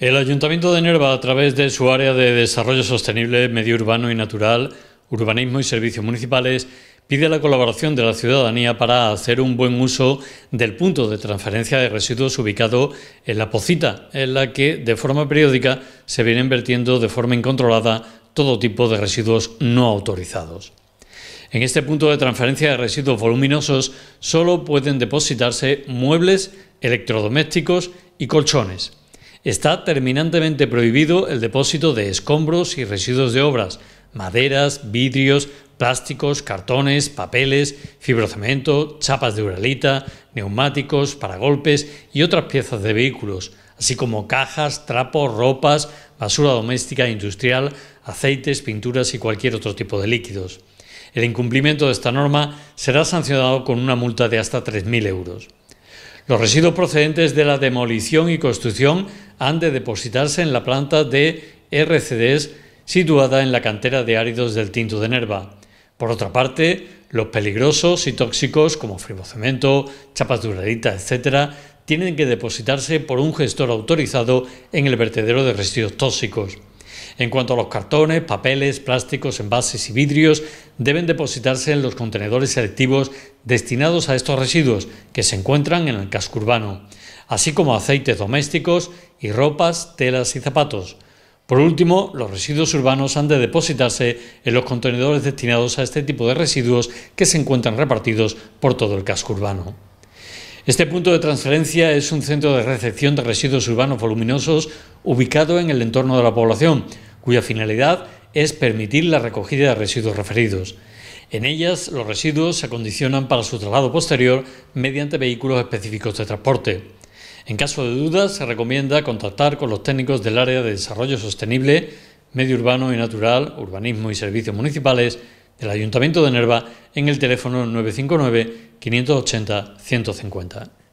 El Ayuntamiento de Nerva, a través de su área de Desarrollo Sostenible, Medio Urbano y Natural, Urbanismo y Servicios Municipales, pide la colaboración de la ciudadanía para hacer un buen uso del punto de transferencia de residuos ubicado en la pocita, en la que de forma periódica se vienen vertiendo de forma incontrolada todo tipo de residuos no autorizados. En este punto de transferencia de residuos voluminosos solo pueden depositarse muebles, electrodomésticos y colchones. Está terminantemente prohibido el depósito de escombros y residuos de obras, maderas, vidrios, plásticos, cartones, papeles, fibrocemento, chapas de uralita, neumáticos, paragolpes y otras piezas de vehículos, así como cajas, trapos, ropas, basura doméstica e industrial, aceites, pinturas y cualquier otro tipo de líquidos. El incumplimiento de esta norma será sancionado con una multa de hasta 3.000 euros. Los residuos procedentes de la demolición y construcción han de depositarse en la planta de RCDs situada en la cantera de áridos del Tinto de Nerva. Por otra parte, los peligrosos y tóxicos como cemento chapas duraditas, etc., tienen que depositarse por un gestor autorizado en el vertedero de residuos tóxicos. En cuanto a los cartones, papeles, plásticos, envases y vidrios, deben depositarse en los contenedores selectivos destinados a estos residuos que se encuentran en el casco urbano, así como aceites domésticos y ropas, telas y zapatos. Por último, los residuos urbanos han de depositarse en los contenedores destinados a este tipo de residuos que se encuentran repartidos por todo el casco urbano. Este punto de transferencia es un centro de recepción de residuos urbanos voluminosos ubicado en el entorno de la población, cuya finalidad es permitir la recogida de residuos referidos. En ellas, los residuos se acondicionan para su traslado posterior mediante vehículos específicos de transporte. En caso de dudas, se recomienda contactar con los técnicos del área de desarrollo sostenible, medio urbano y natural, urbanismo y servicios municipales del Ayuntamiento de Nerva en el teléfono 959 580 150.